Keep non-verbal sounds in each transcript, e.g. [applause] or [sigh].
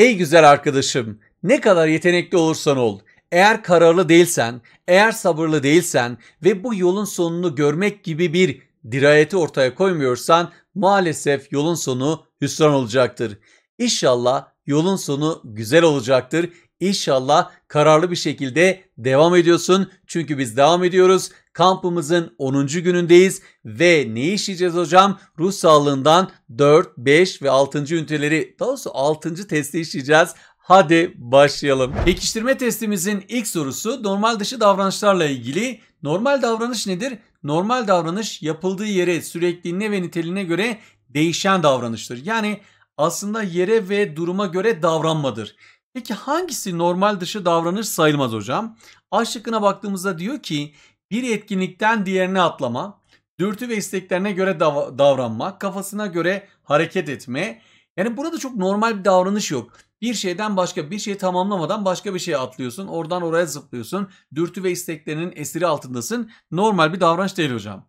Ey güzel arkadaşım, ne kadar yetenekli olursan ol, eğer kararlı değilsen, eğer sabırlı değilsen ve bu yolun sonunu görmek gibi bir dirayeti ortaya koymuyorsan maalesef yolun sonu hüsran olacaktır. İnşallah yolun sonu güzel olacaktır. İnşallah kararlı bir şekilde devam ediyorsun. Çünkü biz devam ediyoruz. Kampımızın 10. günündeyiz ve ne işleyeceğiz hocam? Ruh sağlığından 4, 5 ve 6. üniteleri, daha doğrusu 6. testi işleyeceğiz. Hadi başlayalım. Pekiştirme testimizin ilk sorusu normal dışı davranışlarla ilgili. Normal davranış nedir? Normal davranış yapıldığı yere, sürekliliğine ve niteliğine göre değişen davranıştır. Yani aslında yere ve duruma göre davranmadır. Peki hangisi normal dışı davranış sayılmaz hocam? A baktığımızda diyor ki bir etkinlikten diğerine atlama, dürtü ve isteklerine göre dav davranma, kafasına göre hareket etme. Yani burada çok normal bir davranış yok. Bir şeyden başka bir şey tamamlamadan başka bir şeye atlıyorsun. Oradan oraya zıplıyorsun. Dürtü ve isteklerinin esiri altındasın. Normal bir davranış değil hocam.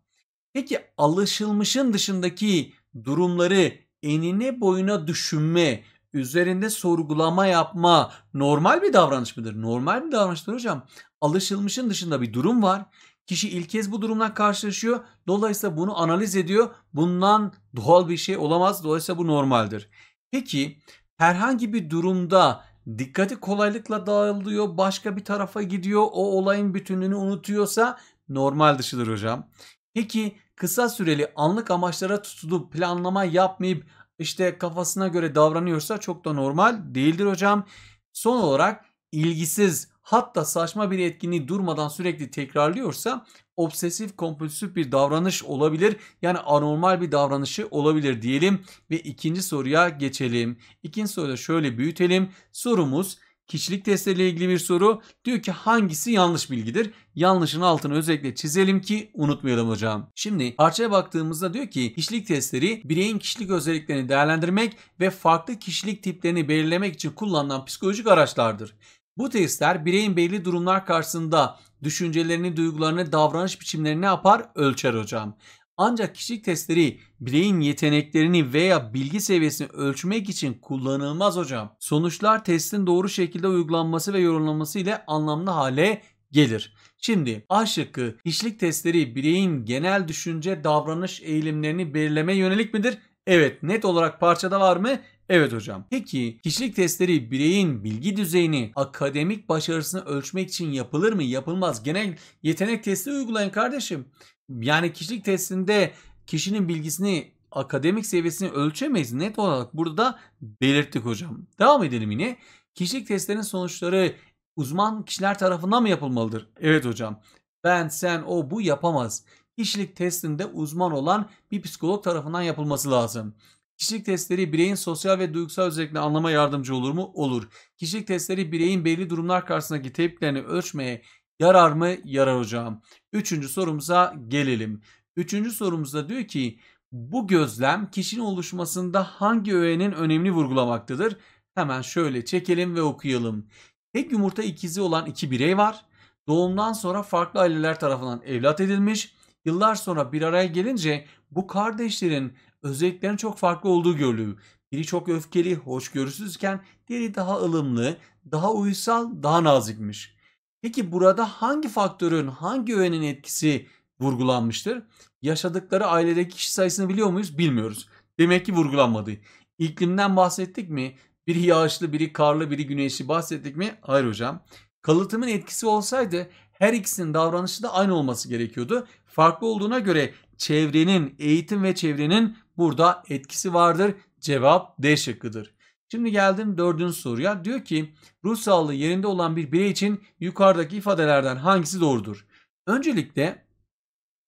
Peki alışılmışın dışındaki durumları enine boyuna düşünme, üzerinde sorgulama yapma normal bir davranış mıdır? Normal bir davranıştır hocam. Alışılmışın dışında bir durum var. Kişi ilk kez bu durumla karşılaşıyor. Dolayısıyla bunu analiz ediyor. Bundan doğal bir şey olamaz. Dolayısıyla bu normaldir. Peki herhangi bir durumda dikkati kolaylıkla dağılıyor, başka bir tarafa gidiyor, o olayın bütününü unutuyorsa normal dışıdır hocam. Peki kısa süreli anlık amaçlara tutulup planlama yapmayıp işte kafasına göre davranıyorsa çok da normal değildir hocam. Son olarak ilgisiz hatta saçma bir etkinliği durmadan sürekli tekrarlıyorsa obsesif kompulsif bir davranış olabilir. Yani anormal bir davranışı olabilir diyelim ve ikinci soruya geçelim. İkinci soruda şöyle büyütelim. Sorumuz Kişilik testleriyle ilgili bir soru. Diyor ki hangisi yanlış bilgidir? Yanlışın altını özellikle çizelim ki unutmayalım hocam. Şimdi parçaya baktığımızda diyor ki kişilik testleri bireyin kişilik özelliklerini değerlendirmek ve farklı kişilik tiplerini belirlemek için kullanılan psikolojik araçlardır. Bu testler bireyin belli durumlar karşısında düşüncelerini, duygularını, davranış biçimlerini ne yapar? Ölçer hocam. Ancak kişilik testleri bireyin yeteneklerini veya bilgi seviyesini ölçmek için kullanılmaz hocam. Sonuçlar testin doğru şekilde uygulanması ve yorumlanması ile anlamlı hale gelir. Şimdi A şıkkı kişilik testleri bireyin genel düşünce davranış eğilimlerini belirleme yönelik midir? Evet net olarak parçada var mı? Evet hocam. Peki kişilik testleri bireyin bilgi düzeyini, akademik başarısını ölçmek için yapılır mı? Yapılmaz. Genel yetenek testi uygulayın kardeşim yani kişilik testinde kişinin bilgisini akademik seviyesini ölçemeyiz. Net olarak burada belirttik hocam. Devam edelim yine. Kişilik testlerinin sonuçları uzman kişiler tarafından mı yapılmalıdır? Evet hocam. Ben, sen, o, bu yapamaz. Kişilik testinde uzman olan bir psikolog tarafından yapılması lazım. Kişilik testleri bireyin sosyal ve duygusal özelliklerini anlama yardımcı olur mu? Olur. Kişilik testleri bireyin belli durumlar karşısındaki tepkilerini ölçmeye Yarar mı? Yarar hocam. Üçüncü sorumuza gelelim. Üçüncü sorumuzda diyor ki bu gözlem kişinin oluşmasında hangi öğenin önemli vurgulamaktadır? Hemen şöyle çekelim ve okuyalım. Tek yumurta ikizi olan iki birey var. Doğumdan sonra farklı aileler tarafından evlat edilmiş. Yıllar sonra bir araya gelince bu kardeşlerin özelliklerin çok farklı olduğu görülüyor. Biri çok öfkeli, hoşgörüsüzken diğeri daha ılımlı, daha uysal, daha nazikmiş. Peki burada hangi faktörün, hangi öğenin etkisi vurgulanmıştır? Yaşadıkları ailedeki kişi sayısını biliyor muyuz? Bilmiyoruz. Demek ki vurgulanmadı. İklimden bahsettik mi? Biri yağışlı, biri karlı, biri güneşli bahsettik mi? Hayır hocam. Kalıtımın etkisi olsaydı her ikisinin davranışı da aynı olması gerekiyordu. Farklı olduğuna göre çevrenin, eğitim ve çevrenin burada etkisi vardır. Cevap D şıkkıdır. Şimdi geldim dördüncü soruya. Diyor ki ruh sağlığı yerinde olan bir birey için yukarıdaki ifadelerden hangisi doğrudur? Öncelikle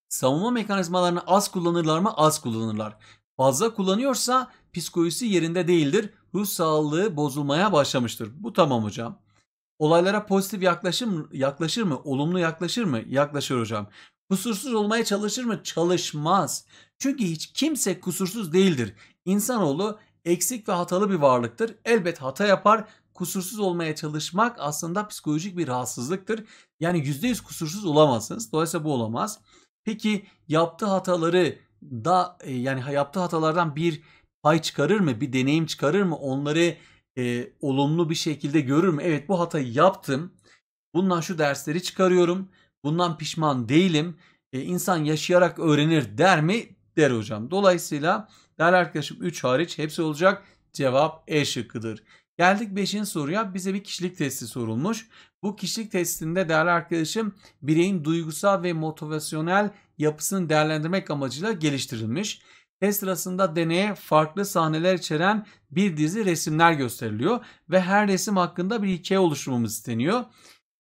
savunma mekanizmalarını az kullanırlar mı? Az kullanırlar. Fazla kullanıyorsa psikolojisi yerinde değildir. Ruh sağlığı bozulmaya başlamıştır. Bu tamam hocam. Olaylara pozitif yaklaşım yaklaşır mı? Olumlu yaklaşır mı? Yaklaşır hocam. Kusursuz olmaya çalışır mı? Çalışmaz. Çünkü hiç kimse kusursuz değildir. İnsanoğlu eksik ve hatalı bir varlıktır. Elbet hata yapar. Kusursuz olmaya çalışmak aslında psikolojik bir rahatsızlıktır. Yani %100 kusursuz olamazsınız. Dolayısıyla bu olamaz. Peki yaptığı hataları da e, yani yaptığı hatalardan bir pay çıkarır mı? Bir deneyim çıkarır mı? Onları e, olumlu bir şekilde görür mü? Evet bu hatayı yaptım. Bundan şu dersleri çıkarıyorum. Bundan pişman değilim. E, insan yaşayarak öğrenir der mi? Der hocam. Dolayısıyla yani arkadaşım 3 hariç hepsi olacak. Cevap E şıkkıdır. Geldik 5. soruya. Bize bir kişilik testi sorulmuş. Bu kişilik testinde değerli arkadaşım bireyin duygusal ve motivasyonel yapısını değerlendirmek amacıyla geliştirilmiş. Test sırasında deneye farklı sahneler içeren bir dizi resimler gösteriliyor ve her resim hakkında bir hikaye oluşturmamız isteniyor.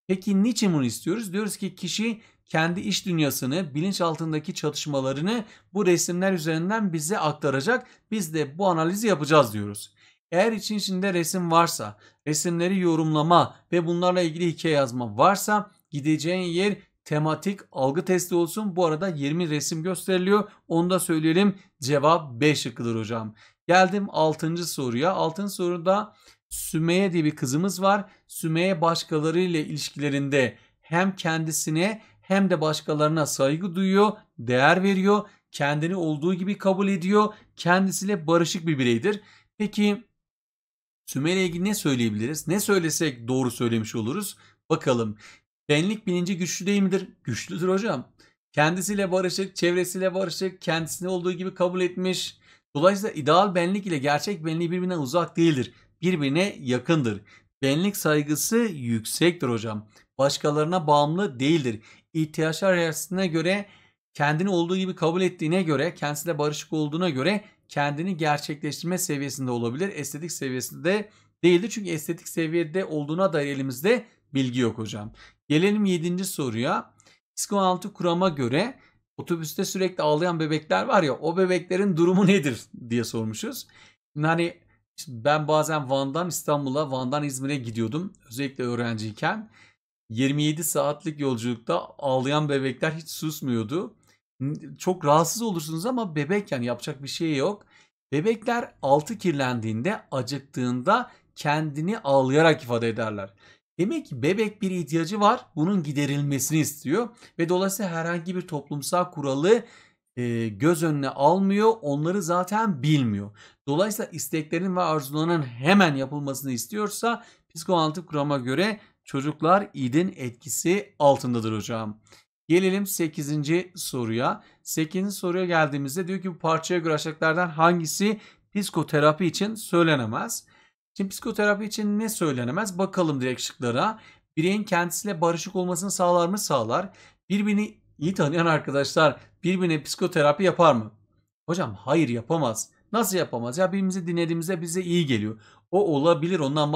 Peki niçin bunu istiyoruz? Diyoruz ki kişi kendi iş dünyasını, bilinç altındaki çatışmalarını bu resimler üzerinden bize aktaracak. Biz de bu analizi yapacağız diyoruz. Eğer için içinde resim varsa, resimleri yorumlama ve bunlarla ilgili hikaye yazma varsa gideceğin yer tematik algı testi olsun. Bu arada 20 resim gösteriliyor. Onu da söyleyelim. Cevap B şıkkıdır hocam. Geldim 6. soruya. 6. soruda Sümeye diye bir kızımız var. Sümeyye başkalarıyla ilişkilerinde hem kendisine hem de başkalarına saygı duyuyor, değer veriyor, kendini olduğu gibi kabul ediyor, kendisiyle barışık bir bireydir. Peki Sümer'e ilgili ne söyleyebiliriz? Ne söylesek doğru söylemiş oluruz? Bakalım. Benlik bilinci güçlü değil midir? Güçlüdür hocam. Kendisiyle barışık, çevresiyle barışık, kendisini olduğu gibi kabul etmiş. Dolayısıyla ideal benlik ile gerçek benliği birbirine uzak değildir. Birbirine yakındır. Benlik saygısı yüksektir hocam. Başkalarına bağımlı değildir ihtiyaçlar arasına göre kendini olduğu gibi kabul ettiğine göre, kendisiyle barışık olduğuna göre kendini gerçekleştirme seviyesinde olabilir. Estetik seviyesinde de değildir. Çünkü estetik seviyede olduğuna dair elimizde bilgi yok hocam. Gelelim 7. soruya. Psikoanalitik kurama göre otobüste sürekli ağlayan bebekler var ya o bebeklerin durumu nedir diye sormuşuz. Hani ben bazen Van'dan İstanbul'a, Van'dan İzmir'e gidiyordum özellikle öğrenciyken. 27 saatlik yolculukta ağlayan bebekler hiç susmuyordu. Çok rahatsız olursunuz ama bebek yani yapacak bir şey yok. Bebekler altı kirlendiğinde, acıktığında kendini ağlayarak ifade ederler. Demek ki bebek bir ihtiyacı var, bunun giderilmesini istiyor ve dolayısıyla herhangi bir toplumsal kuralı e, göz önüne almıyor, onları zaten bilmiyor. Dolayısıyla isteklerin ve arzularının hemen yapılmasını istiyorsa psikoanalitik kurama göre Çocuklar idin etkisi altındadır hocam. Gelelim 8. soruya. 8. soruya geldiğimizde diyor ki bu parçaya göre aşağıdakilerden hangisi psikoterapi için söylenemez? Şimdi psikoterapi için ne söylenemez? Bakalım direkt şıklara. Bireyin kendisiyle barışık olmasını sağlar mı? Sağlar. Birbirini iyi tanıyan arkadaşlar birbirine psikoterapi yapar mı? Hocam hayır yapamaz. Nasıl yapamaz? Ya birbirimizi dinlediğimizde bize iyi geliyor. O olabilir ondan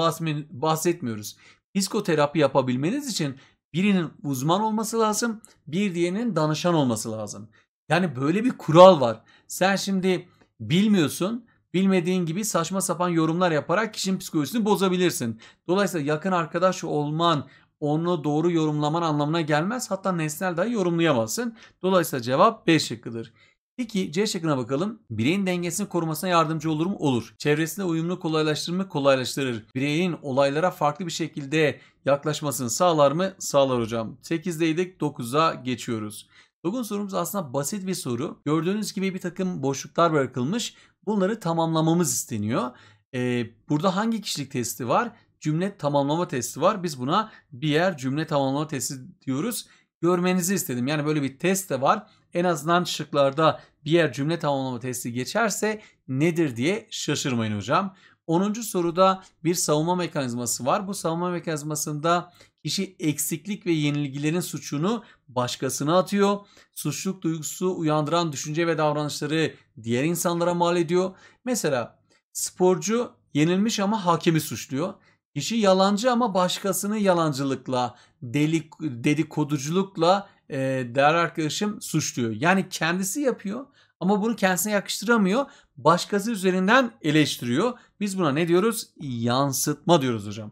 bahsetmiyoruz. Psikoterapi yapabilmeniz için birinin uzman olması lazım, bir diğerinin danışan olması lazım. Yani böyle bir kural var. Sen şimdi bilmiyorsun, bilmediğin gibi saçma sapan yorumlar yaparak kişinin psikolojisini bozabilirsin. Dolayısıyla yakın arkadaş olman, onu doğru yorumlaman anlamına gelmez. Hatta nesnel dahi yorumlayamazsın. Dolayısıyla cevap B şıkkıdır. Peki C şıkkına bakalım. Bireyin dengesini korumasına yardımcı olur mu? Olur. Çevresine uyumlu kolaylaştırma kolaylaştırır. Bireyin olaylara farklı bir şekilde yaklaşmasını sağlar mı? Sağlar hocam. 8'deydik 9'a geçiyoruz. Bugün sorumuz aslında basit bir soru. Gördüğünüz gibi bir takım boşluklar bırakılmış. Bunları tamamlamamız isteniyor. Ee, burada hangi kişilik testi var? Cümle tamamlama testi var. Biz buna bir yer cümle tamamlama testi diyoruz. Görmenizi istedim. Yani böyle bir test de var en azından şıklarda bir yer cümle tamamlama testi geçerse nedir diye şaşırmayın hocam. 10. soruda bir savunma mekanizması var. Bu savunma mekanizmasında kişi eksiklik ve yenilgilerin suçunu başkasına atıyor. Suçluluk duygusu uyandıran düşünce ve davranışları diğer insanlara mal ediyor. Mesela sporcu yenilmiş ama hakemi suçluyor. Kişi yalancı ama başkasını yalancılıkla, delik, dedikoduculukla e, ee, değerli arkadaşım suçluyor. Yani kendisi yapıyor ama bunu kendisine yakıştıramıyor. Başkası üzerinden eleştiriyor. Biz buna ne diyoruz? Yansıtma diyoruz hocam.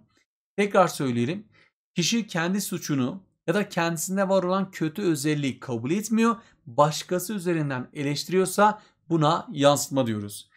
Tekrar söyleyelim. Kişi kendi suçunu ya da kendisinde var olan kötü özelliği kabul etmiyor. Başkası üzerinden eleştiriyorsa buna yansıtma diyoruz.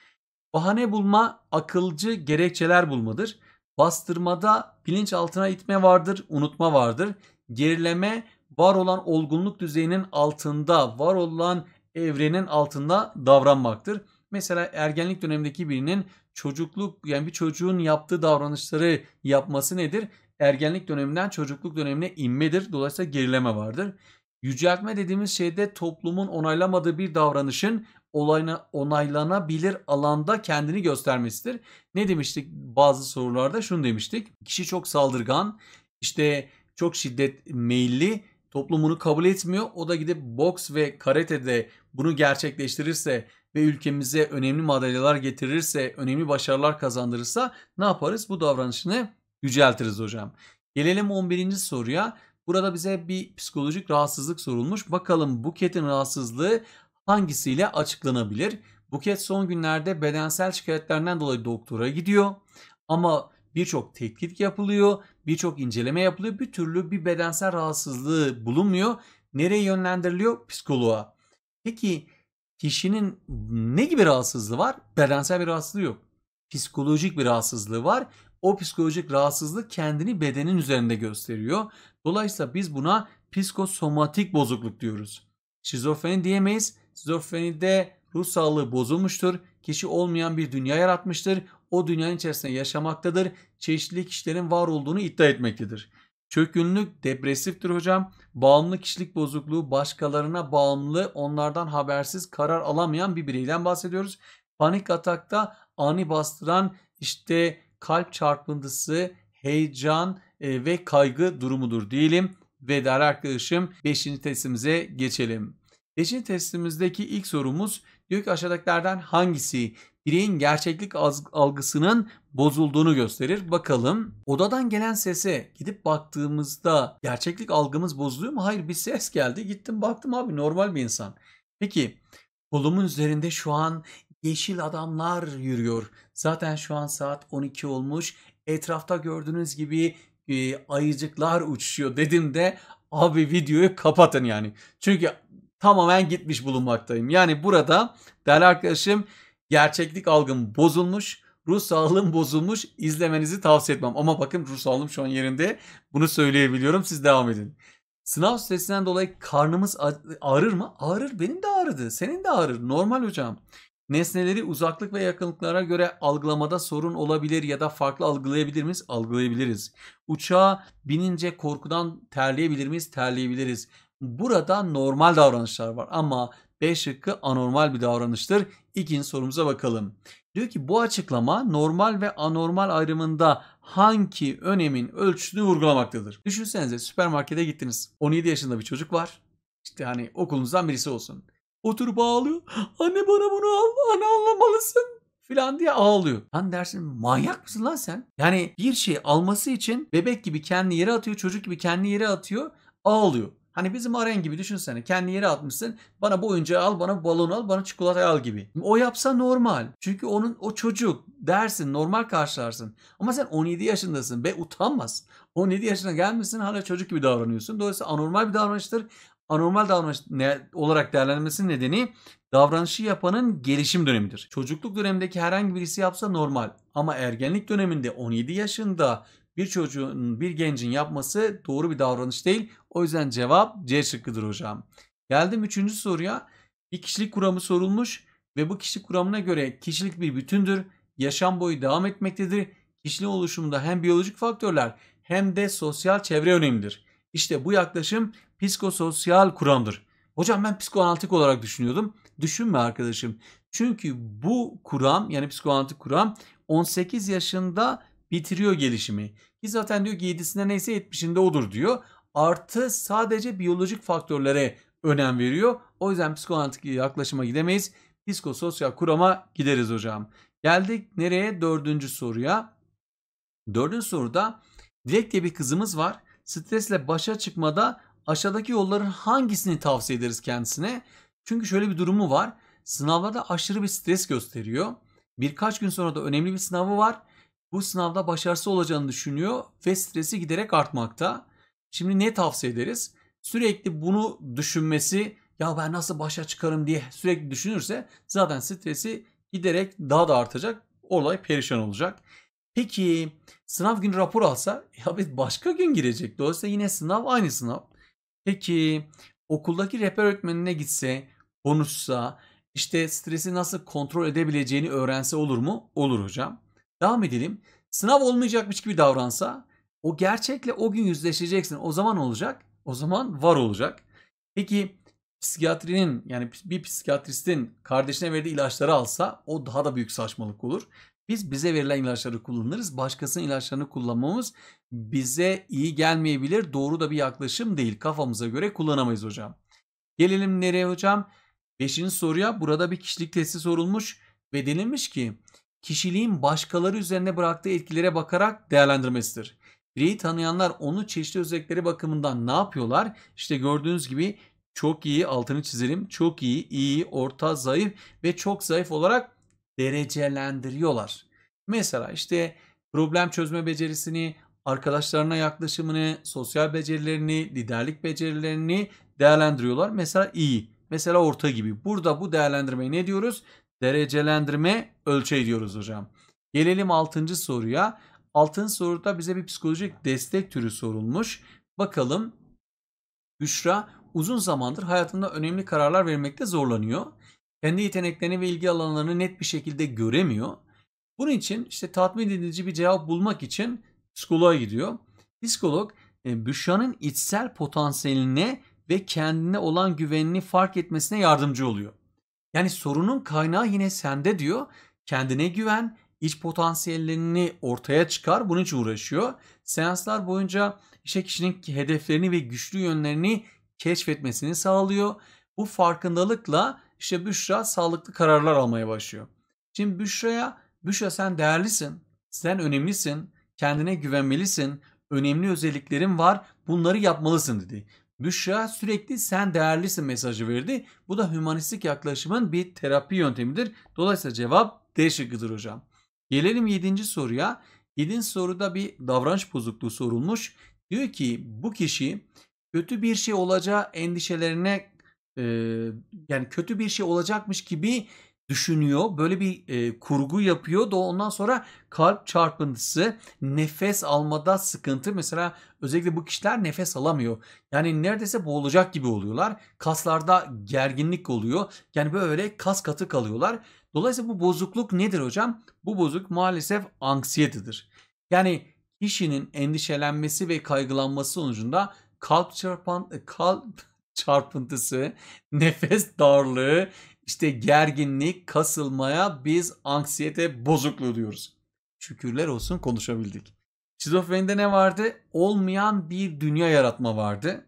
Bahane bulma akılcı gerekçeler bulmadır. Bastırmada bilinç altına itme vardır, unutma vardır. Gerileme var olan olgunluk düzeyinin altında, var olan evrenin altında davranmaktır. Mesela ergenlik dönemindeki birinin çocukluk yani bir çocuğun yaptığı davranışları yapması nedir? Ergenlik döneminden çocukluk dönemine inmedir. Dolayısıyla gerileme vardır. Yüceltme dediğimiz şeyde toplumun onaylamadığı bir davranışın olayına, onaylanabilir alanda kendini göstermesidir. Ne demiştik bazı sorularda? Şunu demiştik. Kişi çok saldırgan, işte çok şiddet meyilli Toplum bunu kabul etmiyor. O da gidip boks ve karate'de bunu gerçekleştirirse ve ülkemize önemli madalyalar getirirse, önemli başarılar kazandırırsa ne yaparız? Bu davranışını yüceltiriz hocam. Gelelim 11. soruya. Burada bize bir psikolojik rahatsızlık sorulmuş. Bakalım Buket'in rahatsızlığı hangisiyle açıklanabilir? Buket son günlerde bedensel şikayetlerinden dolayı doktora gidiyor. Ama birçok tetkik yapılıyor, birçok inceleme yapılıyor. Bir türlü bir bedensel rahatsızlığı bulunmuyor. Nereye yönlendiriliyor? Psikoloğa. Peki kişinin ne gibi rahatsızlığı var? Bedensel bir rahatsızlığı yok. Psikolojik bir rahatsızlığı var. O psikolojik rahatsızlık kendini bedenin üzerinde gösteriyor. Dolayısıyla biz buna psikosomatik bozukluk diyoruz. Şizofreni diyemeyiz. Şizofrenide ruh sağlığı bozulmuştur. Kişi olmayan bir dünya yaratmıştır o dünyanın içerisinde yaşamaktadır. Çeşitli kişilerin var olduğunu iddia etmektedir. Çökünlük depresiftir hocam. Bağımlı kişilik bozukluğu başkalarına bağımlı onlardan habersiz karar alamayan bir bireyden bahsediyoruz. Panik atakta ani bastıran işte kalp çarpıntısı, heyecan e, ve kaygı durumudur diyelim. Ve değerli arkadaşım 5. testimize geçelim. 5. testimizdeki ilk sorumuz diyor ki aşağıdakilerden hangisi bireyin gerçeklik algısının bozulduğunu gösterir. Bakalım odadan gelen sese gidip baktığımızda gerçeklik algımız bozuluyor mu? Hayır bir ses geldi gittim baktım abi normal bir insan. Peki kolumun üzerinde şu an yeşil adamlar yürüyor. Zaten şu an saat 12 olmuş. Etrafta gördüğünüz gibi e, ayıcıklar uçuşuyor dedim de abi videoyu kapatın yani. Çünkü tamamen gitmiş bulunmaktayım. Yani burada değerli arkadaşım gerçeklik algım bozulmuş, ruh sağlığım bozulmuş. izlemenizi tavsiye etmem. Ama bakın ruh sağlığım şu an yerinde. Bunu söyleyebiliyorum. Siz devam edin. Sınav stresinden dolayı karnımız ağrır mı? Ağrır. Benim de ağrıdı. Senin de ağrır. Normal hocam. Nesneleri uzaklık ve yakınlıklara göre algılamada sorun olabilir ya da farklı algılayabilir miyiz? Algılayabiliriz. Uçağa binince korkudan terleyebilir miyiz? Terleyebiliriz. Burada normal davranışlar var ama B şıkkı anormal bir davranıştır. İkinci sorumuza bakalım. Diyor ki bu açıklama normal ve anormal ayrımında hangi önemin ölçüsünü vurgulamaktadır? Düşünsenize süpermarkete gittiniz. 17 yaşında bir çocuk var. İşte hani okulunuzdan birisi olsun. Oturup ağlıyor. [gasps] Anne bana bunu al. Anne anlamalısın filan diye ağlıyor. Lan dersin manyak mısın lan sen? Yani bir şey alması için bebek gibi kendi yere atıyor, çocuk gibi kendi yere atıyor, ağlıyor. Hani bizim aren gibi düşünsene. Kendi yere atmışsın. Bana bu oyuncağı al, bana bu balonu al, bana çikolata al gibi. O yapsa normal. Çünkü onun o çocuk dersin, normal karşılarsın. Ama sen 17 yaşındasın ve utanmaz. 17 yaşına gelmişsin hala çocuk gibi davranıyorsun. Dolayısıyla anormal bir davranıştır. Anormal davranış ne, olarak değerlendirmesinin nedeni davranışı yapanın gelişim dönemidir. Çocukluk dönemindeki herhangi birisi yapsa normal ama ergenlik döneminde 17 yaşında bir çocuğun, bir gencin yapması doğru bir davranış değil. O yüzden cevap C şıkkıdır hocam. Geldim üçüncü soruya. Bir kişilik kuramı sorulmuş ve bu kişilik kuramına göre kişilik bir bütündür. Yaşam boyu devam etmektedir. Kişiliğin oluşumunda hem biyolojik faktörler hem de sosyal çevre önemlidir. İşte bu yaklaşım psikososyal kuramdır. Hocam ben psikoanalitik olarak düşünüyordum. Düşünme arkadaşım. Çünkü bu kuram yani psikoanalitik kuram 18 yaşında bitiriyor gelişimi. Ki zaten diyor ki 7'sinde neyse 70'inde odur diyor. Artı sadece biyolojik faktörlere önem veriyor. O yüzden psikolojik yaklaşıma gidemeyiz. Psikososyal kurama gideriz hocam. Geldik nereye? Dördüncü soruya. Dördüncü soruda Dilek diye bir kızımız var. Stresle başa çıkmada aşağıdaki yolların hangisini tavsiye ederiz kendisine? Çünkü şöyle bir durumu var. Sınavlarda aşırı bir stres gösteriyor. Birkaç gün sonra da önemli bir sınavı var bu sınavda başarısız olacağını düşünüyor ve stresi giderek artmakta. Şimdi ne tavsiye ederiz? Sürekli bunu düşünmesi, ya ben nasıl başa çıkarım diye sürekli düşünürse zaten stresi giderek daha da artacak. Olay perişan olacak. Peki sınav günü rapor alsa [laughs] ya biz başka gün girecek. Dolayısıyla yine sınav aynı sınav. Peki okuldaki rehber öğretmenine gitse, konuşsa, işte stresi nasıl kontrol edebileceğini öğrense olur mu? Olur hocam. Devam edelim. Sınav olmayacakmış gibi davransa o gerçekle o gün yüzleşeceksin. O zaman olacak. O zaman var olacak. Peki psikiyatrinin yani bir psikiyatristin kardeşine verdiği ilaçları alsa o daha da büyük saçmalık olur. Biz bize verilen ilaçları kullanırız. Başkasının ilaçlarını kullanmamız bize iyi gelmeyebilir. Doğru da bir yaklaşım değil. Kafamıza göre kullanamayız hocam. Gelelim nereye hocam? Beşinci soruya burada bir kişilik testi sorulmuş ve denilmiş ki kişiliğin başkaları üzerine bıraktığı etkilere bakarak değerlendirmesidir. Bireyi tanıyanlar onu çeşitli özellikleri bakımından ne yapıyorlar? İşte gördüğünüz gibi çok iyi altını çizelim. Çok iyi, iyi, orta, zayıf ve çok zayıf olarak derecelendiriyorlar. Mesela işte problem çözme becerisini, arkadaşlarına yaklaşımını, sosyal becerilerini, liderlik becerilerini değerlendiriyorlar. Mesela iyi, mesela orta gibi. Burada bu değerlendirmeyi ne diyoruz? derecelendirme ölçeği diyoruz hocam. Gelelim 6. soruya. 6. soruda bize bir psikolojik destek türü sorulmuş. Bakalım Büşra uzun zamandır hayatında önemli kararlar vermekte zorlanıyor. Kendi yeteneklerini ve ilgi alanlarını net bir şekilde göremiyor. Bunun için işte tatmin edici bir cevap bulmak için psikoloğa gidiyor. Psikolog e, Büşra'nın içsel potansiyeline ve kendine olan güvenini fark etmesine yardımcı oluyor. Yani sorunun kaynağı yine sende diyor. Kendine güven, iç potansiyellerini ortaya çıkar. Bunun için uğraşıyor. Seanslar boyunca işte kişinin hedeflerini ve güçlü yönlerini keşfetmesini sağlıyor. Bu farkındalıkla işte Büşra sağlıklı kararlar almaya başlıyor. Şimdi Büşra'ya, Büşra sen değerlisin, sen önemlisin, kendine güvenmelisin, önemli özelliklerin var, bunları yapmalısın dedi. Büşra sürekli sen değerlisin mesajı verdi. Bu da hümanistik yaklaşımın bir terapi yöntemidir. Dolayısıyla cevap D şıkkıdır hocam. Gelelim 7. soruya. 7. soruda bir davranış bozukluğu sorulmuş. Diyor ki bu kişi kötü bir şey olacağı endişelerine e, yani kötü bir şey olacakmış gibi düşünüyor. Böyle bir e, kurgu yapıyor da ondan sonra kalp çarpıntısı, nefes almada sıkıntı mesela özellikle bu kişiler nefes alamıyor. Yani neredeyse boğulacak gibi oluyorlar. Kaslarda gerginlik oluyor. Yani böyle kas katı kalıyorlar. Dolayısıyla bu bozukluk nedir hocam? Bu bozuk maalesef anksiyetedir. Yani kişinin endişelenmesi ve kaygılanması sonucunda kalp çarpan e, kalp [laughs] çarpıntısı, nefes darlığı, işte gerginlik, kasılmaya biz anksiyete bozukluğu diyoruz. Şükürler olsun konuşabildik. Şizofrenide ne vardı? Olmayan bir dünya yaratma vardı.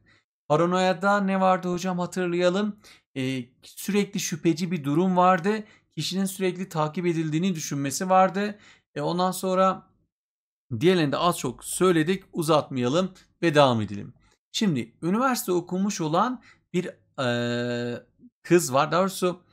Paranoyada ne vardı hocam hatırlayalım. Ee, sürekli şüpheci bir durum vardı. Kişinin sürekli takip edildiğini düşünmesi vardı. E ondan sonra diğerlerinde az çok söyledik uzatmayalım ve devam edelim. Şimdi üniversite okumuş olan bir e, kız var. Daha doğrusu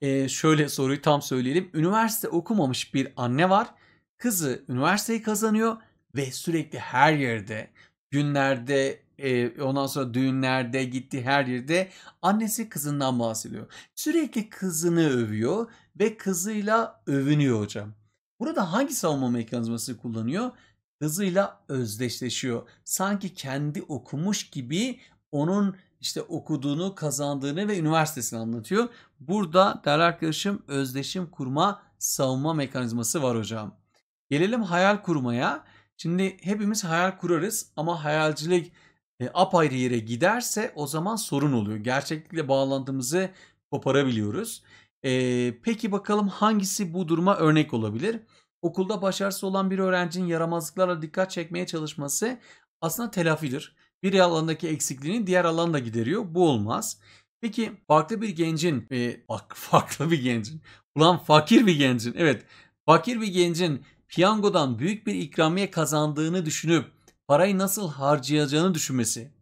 e, şöyle soruyu tam söyleyelim. Üniversite okumamış bir anne var. Kızı üniversiteyi kazanıyor ve sürekli her yerde, günlerde, e, ondan sonra düğünlerde, gittiği her yerde annesi kızından bahsediyor. Sürekli kızını övüyor ve kızıyla övünüyor hocam. Burada hangi savunma mekanizması kullanıyor? Kızıyla özdeşleşiyor. Sanki kendi okumuş gibi onun işte okuduğunu, kazandığını ve üniversitesini anlatıyor. Burada değerli arkadaşım özdeşim kurma savunma mekanizması var hocam. Gelelim hayal kurmaya. Şimdi hepimiz hayal kurarız ama hayalcilik e, apayrı yere giderse o zaman sorun oluyor. Gerçeklikle bağlantımızı koparabiliyoruz. E, peki bakalım hangisi bu duruma örnek olabilir? Okulda başarısız olan bir öğrencinin yaramazlıklara dikkat çekmeye çalışması aslında telafidir bir alandaki eksikliğini diğer alanda gideriyor. Bu olmaz. Peki farklı bir gencin, e, bak [laughs] farklı bir gencin, ulan fakir bir gencin, evet fakir bir gencin piyangodan büyük bir ikramiye kazandığını düşünüp parayı nasıl harcayacağını düşünmesi.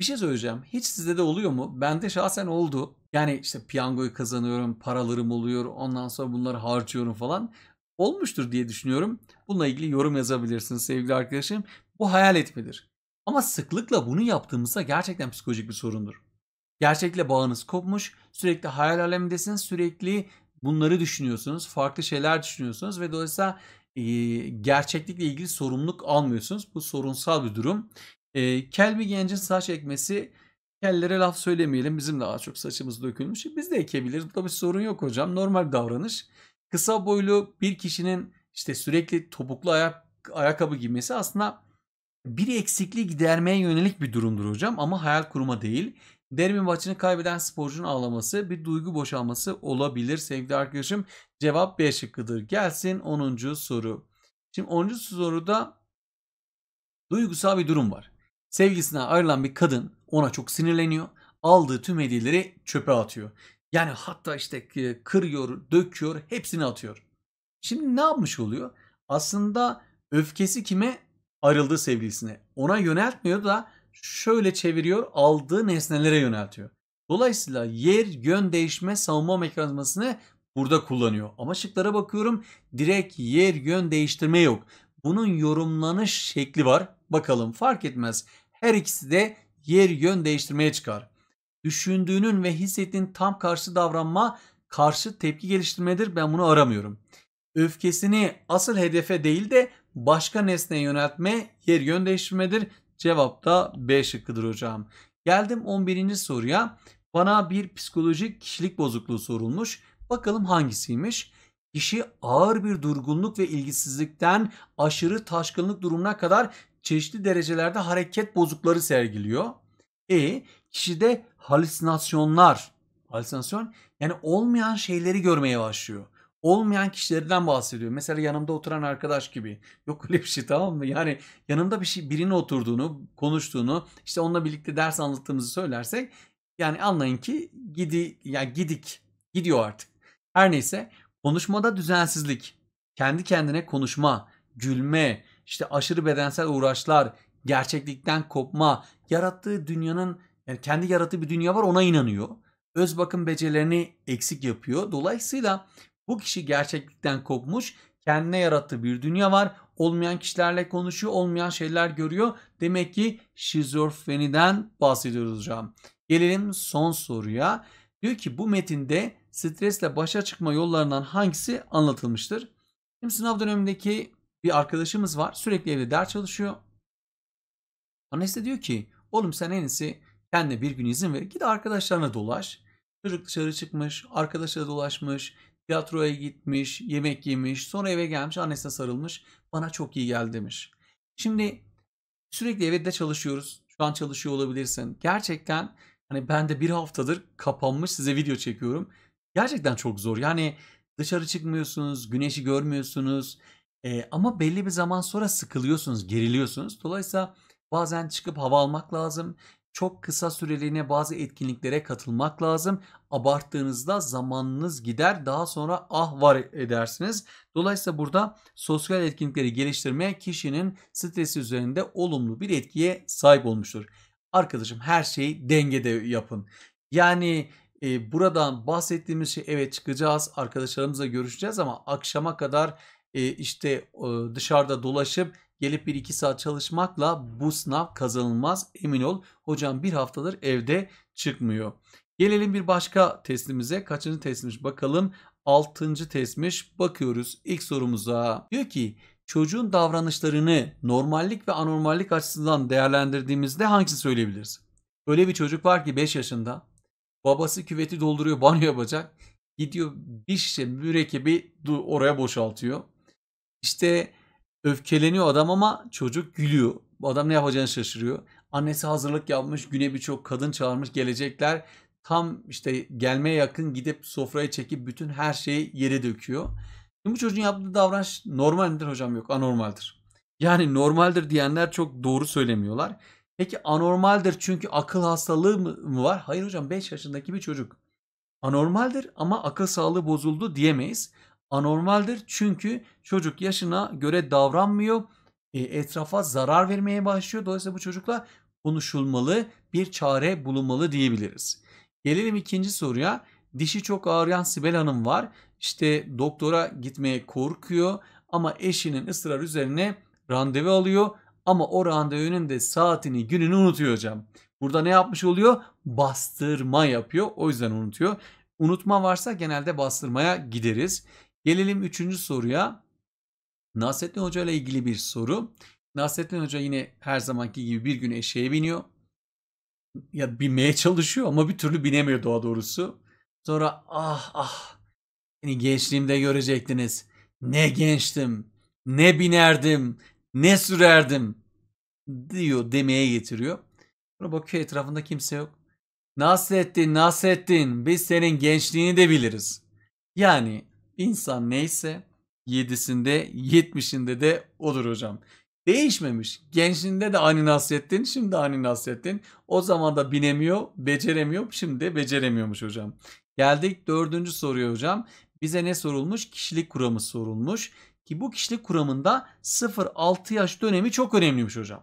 Bir şey söyleyeceğim. Hiç sizde de oluyor mu? Bende şahsen oldu. Yani işte piyangoyu kazanıyorum, paralarım oluyor, ondan sonra bunları harcıyorum falan. Olmuştur diye düşünüyorum. Bununla ilgili yorum yazabilirsiniz sevgili arkadaşım. Bu hayal etmedir. Ama sıklıkla bunu yaptığımızda gerçekten psikolojik bir sorundur. Gerçekle bağınız kopmuş, sürekli hayal alemindesiniz, sürekli bunları düşünüyorsunuz, farklı şeyler düşünüyorsunuz ve dolayısıyla e, gerçeklikle ilgili sorumluluk almıyorsunuz. Bu sorunsal bir durum. E, kel bir gencin saç ekmesi kellere laf söylemeyelim. Bizim daha çok saçımız dökülmüş. Biz de ekebiliriz. Burada bir sorun yok hocam. Normal bir davranış. Kısa boylu bir kişinin işte sürekli topuklu ayak, ayakkabı giymesi aslında bir eksikliği gidermeye yönelik bir durumdur hocam ama hayal kurma değil. Derbi maçını kaybeden sporcunun ağlaması bir duygu boşalması olabilir sevgili arkadaşım. Cevap B şıkkıdır. Gelsin 10. soru. Şimdi 10. soruda duygusal bir durum var. Sevgisine ayrılan bir kadın ona çok sinirleniyor. Aldığı tüm hediyeleri çöpe atıyor. Yani hatta işte kırıyor, döküyor, hepsini atıyor. Şimdi ne yapmış oluyor? Aslında öfkesi kime? Arıldı sevgilisine. Ona yöneltmiyor da şöyle çeviriyor aldığı nesnelere yöneltiyor. Dolayısıyla yer yön değişme savunma mekanizmasını burada kullanıyor. Ama şıklara bakıyorum direkt yer yön değiştirme yok. Bunun yorumlanış şekli var. Bakalım fark etmez. Her ikisi de yer yön değiştirmeye çıkar. Düşündüğünün ve hissettiğin tam karşı davranma karşı tepki geliştirmedir. Ben bunu aramıyorum. Öfkesini asıl hedefe değil de başka nesneye yöneltme yer yön değiştirmedir. Cevap da B şıkkıdır hocam. Geldim 11. soruya. Bana bir psikolojik kişilik bozukluğu sorulmuş. Bakalım hangisiymiş? Kişi ağır bir durgunluk ve ilgisizlikten aşırı taşkınlık durumuna kadar çeşitli derecelerde hareket bozukları sergiliyor. E kişide halüsinasyonlar, halüsinasyon yani olmayan şeyleri görmeye başlıyor olmayan kişilerden bahsediyor. Mesela yanımda oturan arkadaş gibi. Yok öyle bir şey tamam mı? Yani yanımda bir şey birinin oturduğunu, konuştuğunu, işte onunla birlikte ders anlattığımızı söylersek yani anlayın ki gidi yani gidik. Gidiyor artık. Her neyse konuşmada düzensizlik, kendi kendine konuşma, gülme, işte aşırı bedensel uğraşlar, gerçeklikten kopma, yarattığı dünyanın yani kendi yarattığı bir dünya var ona inanıyor. Öz bakım becerilerini eksik yapıyor. Dolayısıyla bu kişi gerçeklikten kopmuş, kendine yarattığı bir dünya var. Olmayan kişilerle konuşuyor, olmayan şeyler görüyor. Demek ki şizofreniden bahsediyoruz hocam. Gelelim son soruya. Diyor ki bu metinde stresle başa çıkma yollarından hangisi anlatılmıştır? Şimdi sınav dönemindeki bir arkadaşımız var. Sürekli evde ders çalışıyor. Annesi de diyor ki oğlum sen en iyisi kendine bir gün izin ver. Git arkadaşlarına dolaş. Çocuk dışarı çıkmış, arkadaşlara dolaşmış, Tiyatroya gitmiş, yemek yemiş, sonra eve gelmiş, annesine sarılmış. Bana çok iyi geldi demiş. Şimdi sürekli evde çalışıyoruz. Şu an çalışıyor olabilirsin. Gerçekten hani ben de bir haftadır kapanmış size video çekiyorum. Gerçekten çok zor. Yani dışarı çıkmıyorsunuz, güneşi görmüyorsunuz. E, ama belli bir zaman sonra sıkılıyorsunuz, geriliyorsunuz. Dolayısıyla bazen çıkıp hava almak lazım çok kısa süreliğine bazı etkinliklere katılmak lazım. Abarttığınızda zamanınız gider daha sonra ah var edersiniz. Dolayısıyla burada sosyal etkinlikleri geliştirme kişinin stresi üzerinde olumlu bir etkiye sahip olmuştur. Arkadaşım her şeyi dengede yapın. Yani e, buradan bahsettiğimiz şey evet çıkacağız arkadaşlarımızla görüşeceğiz ama akşama kadar e, işte e, dışarıda dolaşıp Gelip bir iki saat çalışmakla bu sınav kazanılmaz. Emin ol hocam bir haftadır evde çıkmıyor. Gelelim bir başka testimize. Kaçıncı testmiş bakalım. Altıncı testmiş. Bakıyoruz ilk sorumuza. Diyor ki çocuğun davranışlarını normallik ve anormallik açısından değerlendirdiğimizde hangisini söyleyebiliriz? Öyle bir çocuk var ki 5 yaşında. Babası küveti dolduruyor banyo yapacak. Gidiyor bir şişe mürekkebi oraya boşaltıyor. İşte Öfkeleniyor adam ama çocuk gülüyor. Bu adam ne yapacağını şaşırıyor. Annesi hazırlık yapmış, güne birçok kadın çağırmış, gelecekler. Tam işte gelmeye yakın gidip sofraya çekip bütün her şeyi yere döküyor. Şimdi bu çocuğun yaptığı davranış normal midir hocam? Yok anormaldir. Yani normaldir diyenler çok doğru söylemiyorlar. Peki anormaldir çünkü akıl hastalığı mı var? Hayır hocam 5 yaşındaki bir çocuk. Anormaldir ama akıl sağlığı bozuldu diyemeyiz anormaldir. Çünkü çocuk yaşına göre davranmıyor. E, etrafa zarar vermeye başlıyor. Dolayısıyla bu çocukla konuşulmalı, bir çare bulunmalı diyebiliriz. Gelelim ikinci soruya. Dişi çok ağrıyan Sibel Hanım var. İşte doktora gitmeye korkuyor ama eşinin ısrar üzerine randevu alıyor ama o randevunun de saatini gününü unutuyor hocam. Burada ne yapmış oluyor? Bastırma yapıyor. O yüzden unutuyor. Unutma varsa genelde bastırmaya gideriz. Gelelim üçüncü soruya. Nasrettin Hoca ile ilgili bir soru. Nasrettin Hoca yine her zamanki gibi bir gün eşeğe biniyor. Ya binmeye çalışıyor ama bir türlü binemiyor doğa doğrusu. Sonra ah ah beni gençliğimde görecektiniz. Ne gençtim, ne binerdim, ne sürerdim diyor demeye getiriyor. Sonra bakıyor etrafında kimse yok. Nasrettin, Nasrettin biz senin gençliğini de biliriz. Yani İnsan neyse 7'sinde 70'inde de odur hocam. Değişmemiş. Gençliğinde de Ani Nasrettin, şimdi Ani Nasrettin. O zaman da binemiyor, beceremiyor, şimdi de beceremiyormuş hocam. Geldik dördüncü soruya hocam. Bize ne sorulmuş? Kişilik kuramı sorulmuş. Ki bu kişilik kuramında 0-6 yaş dönemi çok önemliymiş hocam.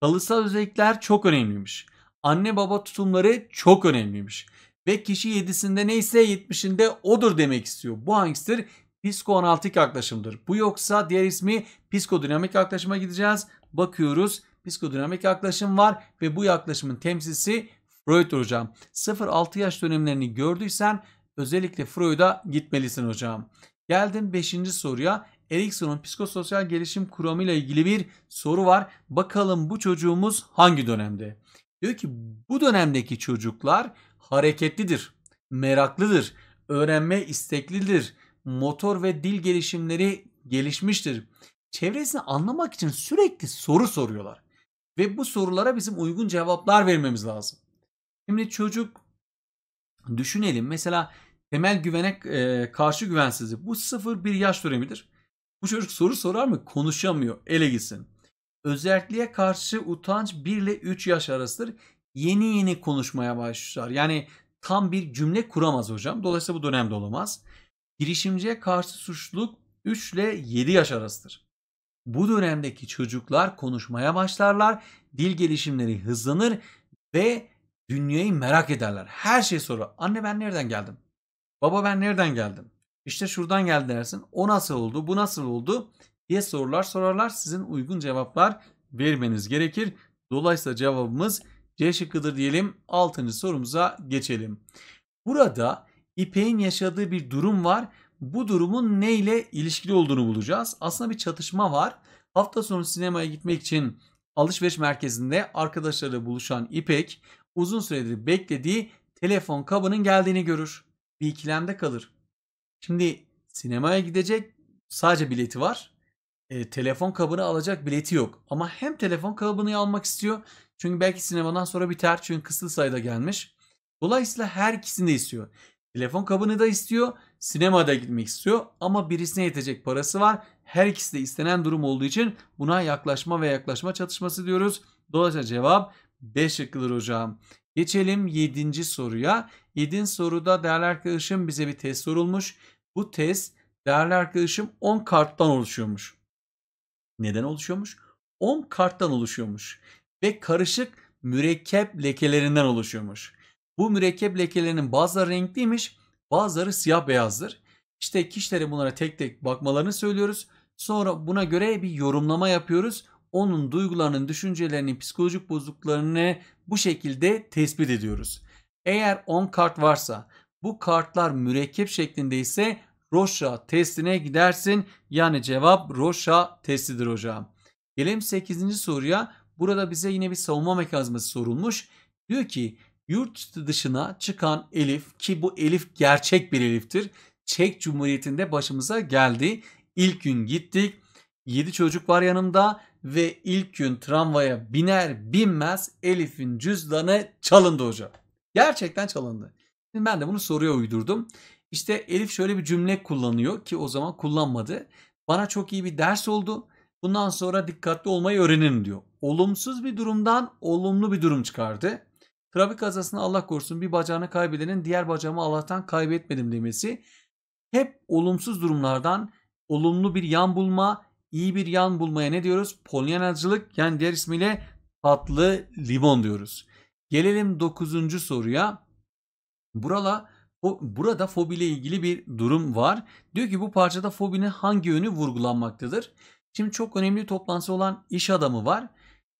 Kalıtsal özellikler çok önemliymiş. Anne baba tutumları çok önemliymiş ve kişi 7'sinde neyse 70'inde odur demek istiyor. Bu hangisidir? Psikoanalitik yaklaşımdır. Bu yoksa diğer ismi psikodinamik yaklaşıma gideceğiz. Bakıyoruz psikodinamik yaklaşım var ve bu yaklaşımın temsilcisi Freud hocam. 0-6 yaş dönemlerini gördüysen özellikle Freud'a gitmelisin hocam. Geldim 5. soruya. Erikson'un psikososyal gelişim kuramıyla ilgili bir soru var. Bakalım bu çocuğumuz hangi dönemde? Diyor ki bu dönemdeki çocuklar hareketlidir, meraklıdır, öğrenme isteklidir, motor ve dil gelişimleri gelişmiştir. Çevresini anlamak için sürekli soru soruyorlar. Ve bu sorulara bizim uygun cevaplar vermemiz lazım. Şimdi çocuk düşünelim mesela temel güvenek e, karşı güvensizlik. Bu 0-1 yaş dönemidir. Bu çocuk soru sorar mı? Konuşamıyor. Ele gitsin. Özelliğe karşı utanç 1 ile 3 yaş arasıdır. Yeni yeni konuşmaya başlar. Yani tam bir cümle kuramaz hocam. Dolayısıyla bu dönemde olamaz. Girişimciye karşı suçluluk 3 ile 7 yaş arasıdır. Bu dönemdeki çocuklar konuşmaya başlarlar, dil gelişimleri hızlanır ve dünyayı merak ederler. Her şey sorar. Anne ben nereden geldim? Baba ben nereden geldim? İşte şuradan geldi dersin. O nasıl oldu? Bu nasıl oldu? diye sorular sorarlar. Sizin uygun cevaplar vermeniz gerekir. Dolayısıyla cevabımız C şıkkıdır diyelim. 6. sorumuza geçelim. Burada İpek'in yaşadığı bir durum var. Bu durumun ne ile ilişkili olduğunu bulacağız. Aslında bir çatışma var. Hafta sonu sinemaya gitmek için alışveriş merkezinde arkadaşlarıyla buluşan İpek uzun süredir beklediği telefon kabının geldiğini görür. Bir ikilemde kalır. Şimdi sinemaya gidecek sadece bileti var e, telefon kabını alacak bileti yok. Ama hem telefon kabını almak istiyor. Çünkü belki sinemadan sonra biter. Çünkü kısıtlı sayıda gelmiş. Dolayısıyla her ikisini de istiyor. Telefon kabını da istiyor. Sinemada gitmek istiyor. Ama birisine yetecek parası var. Her ikisi de istenen durum olduğu için buna yaklaşma ve yaklaşma çatışması diyoruz. Dolayısıyla cevap 5 şıkkıdır hocam. Geçelim 7. soruya. 7. soruda değerli arkadaşım bize bir test sorulmuş. Bu test değerli arkadaşım 10 karttan oluşuyormuş neden oluşuyormuş? 10 karttan oluşuyormuş ve karışık mürekkep lekelerinden oluşuyormuş. Bu mürekkep lekelerinin bazıları renkliymiş, bazıları siyah beyazdır. İşte kişilere bunlara tek tek bakmalarını söylüyoruz. Sonra buna göre bir yorumlama yapıyoruz. Onun duygularının, düşüncelerinin, psikolojik bozukluklarını bu şekilde tespit ediyoruz. Eğer 10 kart varsa bu kartlar mürekkep şeklinde ise Roşa testine gidersin. Yani cevap Roşa testidir hocam. Gelelim 8. soruya. Burada bize yine bir savunma mekanizması sorulmuş. Diyor ki yurt dışına çıkan Elif ki bu Elif gerçek bir Elif'tir. Çek Cumhuriyeti'nde başımıza geldi. İlk gün gittik. 7 çocuk var yanımda ve ilk gün tramvaya biner binmez Elif'in cüzdanı çalındı hocam. Gerçekten çalındı. Şimdi ben de bunu soruya uydurdum. İşte Elif şöyle bir cümle kullanıyor ki o zaman kullanmadı. Bana çok iyi bir ders oldu. Bundan sonra dikkatli olmayı öğrenin diyor. Olumsuz bir durumdan olumlu bir durum çıkardı. Trafik kazasını Allah korusun bir bacağını kaybedenin diğer bacağımı Allah'tan kaybetmedim demesi hep olumsuz durumlardan olumlu bir yan bulma, iyi bir yan bulmaya ne diyoruz? Polyanacılık yani diğer ismiyle tatlı limon diyoruz. Gelelim 9. soruya. Burala burada fobi ile ilgili bir durum var. Diyor ki bu parçada fobinin hangi yönü vurgulanmaktadır? Şimdi çok önemli toplantısı olan iş adamı var.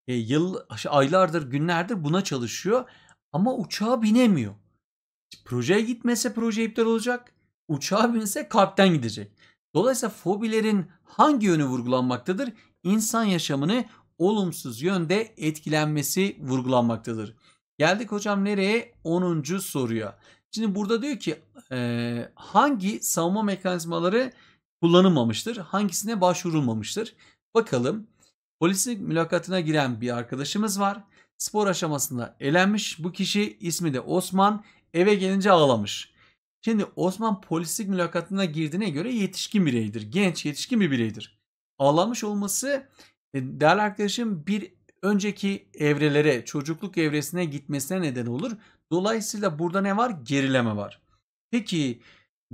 E, yıl aylardır, günlerdir buna çalışıyor ama uçağa binemiyor. Projeye gitmese proje iptal olacak. Uçağa binse kalpten gidecek. Dolayısıyla fobilerin hangi yönü vurgulanmaktadır? İnsan yaşamını olumsuz yönde etkilenmesi vurgulanmaktadır. Geldik hocam nereye? 10. soruya. Şimdi burada diyor ki e, hangi savunma mekanizmaları kullanılmamıştır, hangisine başvurulmamıştır. Bakalım polislik mülakatına giren bir arkadaşımız var. Spor aşamasında elenmiş. Bu kişi ismi de Osman. Eve gelince ağlamış. Şimdi Osman polislik mülakatına girdiğine göre yetişkin bireydir. Genç yetişkin bir bireydir. Ağlamış olması e, değerli arkadaşım bir önceki evrelere, çocukluk evresine gitmesine neden olur. Dolayısıyla burada ne var? Gerileme var. Peki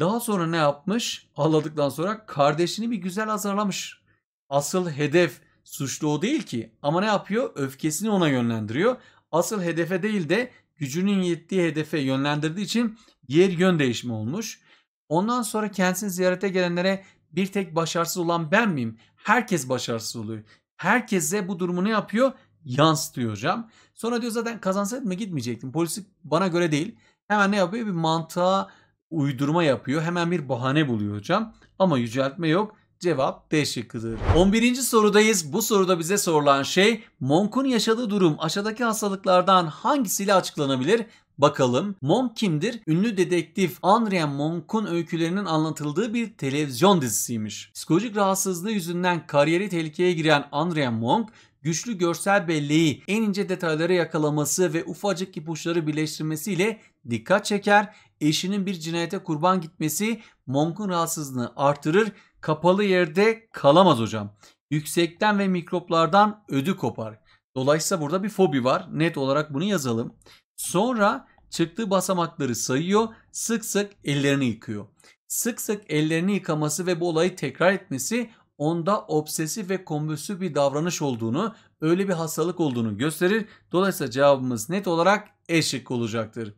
daha sonra ne yapmış? Ağladıktan sonra kardeşini bir güzel azarlamış. Asıl hedef suçlu o değil ki. Ama ne yapıyor? Öfkesini ona yönlendiriyor. Asıl hedefe değil de gücünün yettiği hedefe yönlendirdiği için yer yön değişimi olmuş. Ondan sonra kendisini ziyarete gelenlere bir tek başarısız olan ben miyim? Herkes başarısız oluyor. Herkese bu durumu ne yapıyor? yansıtıyor hocam. Sonra diyor zaten kazansaydım mı gitmeyecektim. Politik bana göre değil. Hemen ne yapıyor? Bir mantığa uydurma yapıyor. Hemen bir bahane buluyor hocam. Ama yüceltme yok. Cevap B şıkkıdır. 11. sorudayız. Bu soruda bize sorulan şey Monk'un yaşadığı durum aşağıdaki hastalıklardan hangisiyle açıklanabilir? Bakalım Monk kimdir? Ünlü dedektif Andrea Monk'un öykülerinin anlatıldığı bir televizyon dizisiymiş. Psikolojik rahatsızlığı yüzünden kariyeri tehlikeye giren Andrea Monk güçlü görsel belleği, en ince detayları yakalaması ve ufacık ipuçları birleştirmesiyle dikkat çeker, eşinin bir cinayete kurban gitmesi Monk'un rahatsızlığını artırır, kapalı yerde kalamaz hocam. Yüksekten ve mikroplardan ödü kopar. Dolayısıyla burada bir fobi var. Net olarak bunu yazalım. Sonra çıktığı basamakları sayıyor, sık sık ellerini yıkıyor. Sık sık ellerini yıkaması ve bu olayı tekrar etmesi onda obsesif ve kompulsif bir davranış olduğunu, öyle bir hastalık olduğunu gösterir. Dolayısıyla cevabımız net olarak E olacaktır.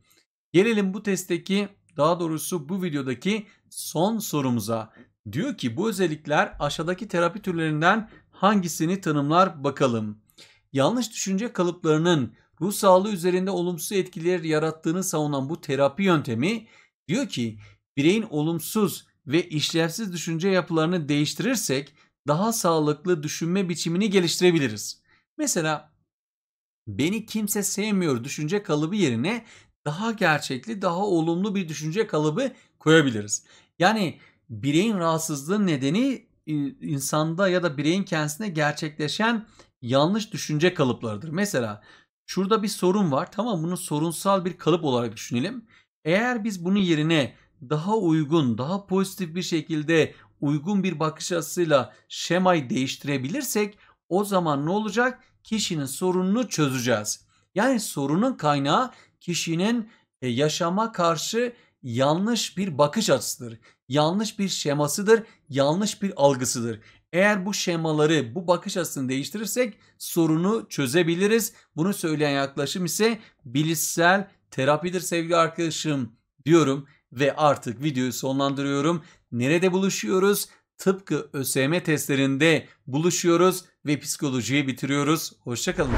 Gelelim bu testteki daha doğrusu bu videodaki son sorumuza. Diyor ki bu özellikler aşağıdaki terapi türlerinden hangisini tanımlar bakalım. Yanlış düşünce kalıplarının ruh sağlığı üzerinde olumsuz etkileri yarattığını savunan bu terapi yöntemi diyor ki bireyin olumsuz ve işlevsiz düşünce yapılarını değiştirirsek daha sağlıklı düşünme biçimini geliştirebiliriz. Mesela beni kimse sevmiyor düşünce kalıbı yerine daha gerçekli, daha olumlu bir düşünce kalıbı koyabiliriz. Yani bireyin rahatsızlığı nedeni insanda ya da bireyin kendisine gerçekleşen yanlış düşünce kalıplarıdır. Mesela şurada bir sorun var. Tamam bunu sorunsal bir kalıp olarak düşünelim. Eğer biz bunu yerine daha uygun, daha pozitif bir şekilde uygun bir bakış açısıyla şemayı değiştirebilirsek o zaman ne olacak? Kişinin sorununu çözeceğiz. Yani sorunun kaynağı kişinin e, yaşama karşı yanlış bir bakış açısıdır. Yanlış bir şemasıdır, yanlış bir algısıdır. Eğer bu şemaları, bu bakış açısını değiştirirsek sorunu çözebiliriz. Bunu söyleyen yaklaşım ise bilişsel terapidir sevgili arkadaşım diyorum ve artık videoyu sonlandırıyorum. Nerede buluşuyoruz? Tıpkı ÖSYM testlerinde buluşuyoruz ve psikolojiyi bitiriyoruz. Hoşçakalın.